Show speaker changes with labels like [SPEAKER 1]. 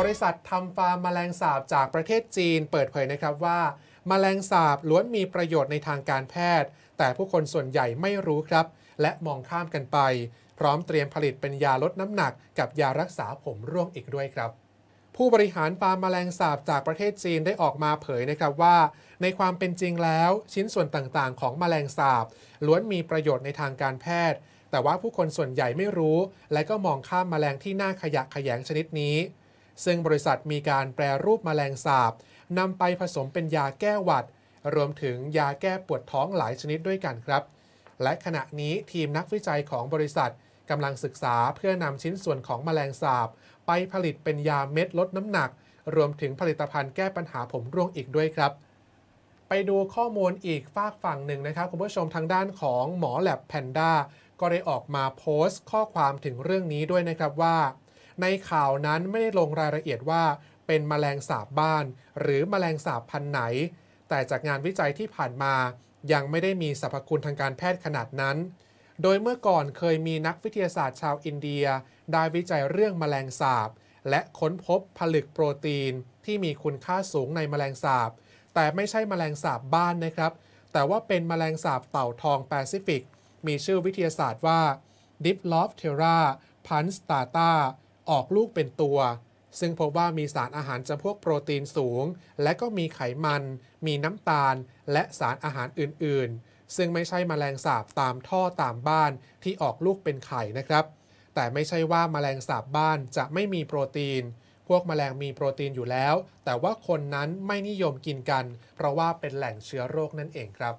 [SPEAKER 1] บริษัททำฟาร์มแมลงสาบจากประเทศจีนเปิดเผยนะครับว่า แมลงสาบล้วนมีประโยชน์ในทางการแพทย์ แต่ผู้คนส่วนใหญ่ไม่รู้ครับ และมองข้ามกันไป พร้อมเตรียมผลิตเป็นยาลดน้ำหนักกับยารักษาผมร่วงอีกด้วยครับ ผู้บริหารฟาร์มแมลงสาบจากประเทศจีนได้ออกมาเผยนะครับว่า ในความเป็นจริงแล้ว ชิ้นส่วนต่างๆ ของแมลงสาบ ล้วนมีประโยชน์ในทางการแพทย์ แต่ว่าผู้คนส่วนใหญ่ไม่รู้ และก็มองข้ามแมลงที่น่าขยะแขยงชนิดนี้ซึ่งบริษัทมีการแปรรูปมแมลงสาบนำไปผสมเป็นยาแก้หวัด รวมถึงยาแก้ปวดท้องหลายชนิดด้วยกันครับ และขณะนี้ทีมนักวิจัยของบริษัทกำลังศึกษาเพื่อนำชิ้นส่วนของมแมลงสาบ ไปผลิตเป็นยาเม็ดลดน้ำหนัก รวมถึงผลิตภัณฑ์แก้ปัญหาผมร่วงอีกด้วยครับ ไปดูข้อมูลอีกฝากฝั่งหนึ่งนะครับคุณผู้ชมทางด้านของหมอแลบแพนด้าก็ได้ออกมาโพสต์ ข้อความถึงเรื่องนี้ด้วยนะครับว่าในข่าวนั้นไม่ได้ลงรายละเอียดว่า เป็นมแมลงสาบบ้าน หรือมแมลงสาบพันธุ์ไหน แต่จากงานวิจัยที่ผ่านมายังไม่ได้มีสรรพคุณทางการแพทย์ขนาดนั้น โดยเมื่อก่อนเคยมีนักวิทยาศาสตร์ชาวอินเดีย ได้วิจัยเรื่องมแมลงสาบและค้นพบผลึกโปรตีน ที่มีคุณค่าสูงในมแมลงสาบ แต่ไม่ใช่มแมลงสาบบ้านนะครับ แต่ว่าเป็นมแมลงสาบเต่าทองแปซิฟิก มีชื่อวิทยาศาสตร์ว่า d i p l o p t e r a p a n s t a t a ออกลูกเป็นตัว ซึ่งพบว่ามีสารอาหารจำพวกโปรตีนสูง และก็มีไขมัน มีน้ำตาลและสารอาหารอื่น ๆ ซึ่งไม่ใช่มแมลงสาบตามท่อตามบ้านที่ออกลูกเป็นไข่นะครับ แต่ไม่ใช่ว่ามแมลงสาบบ้านจะไม่มีโปรตีน พวกมแมลงมีโปรตีนอยู่แล้ว แต่ว่าคนนั้นไม่นิยมกินกัน เพราะว่าเป็นแหล่งเชื้อโรคนั่นเองครับ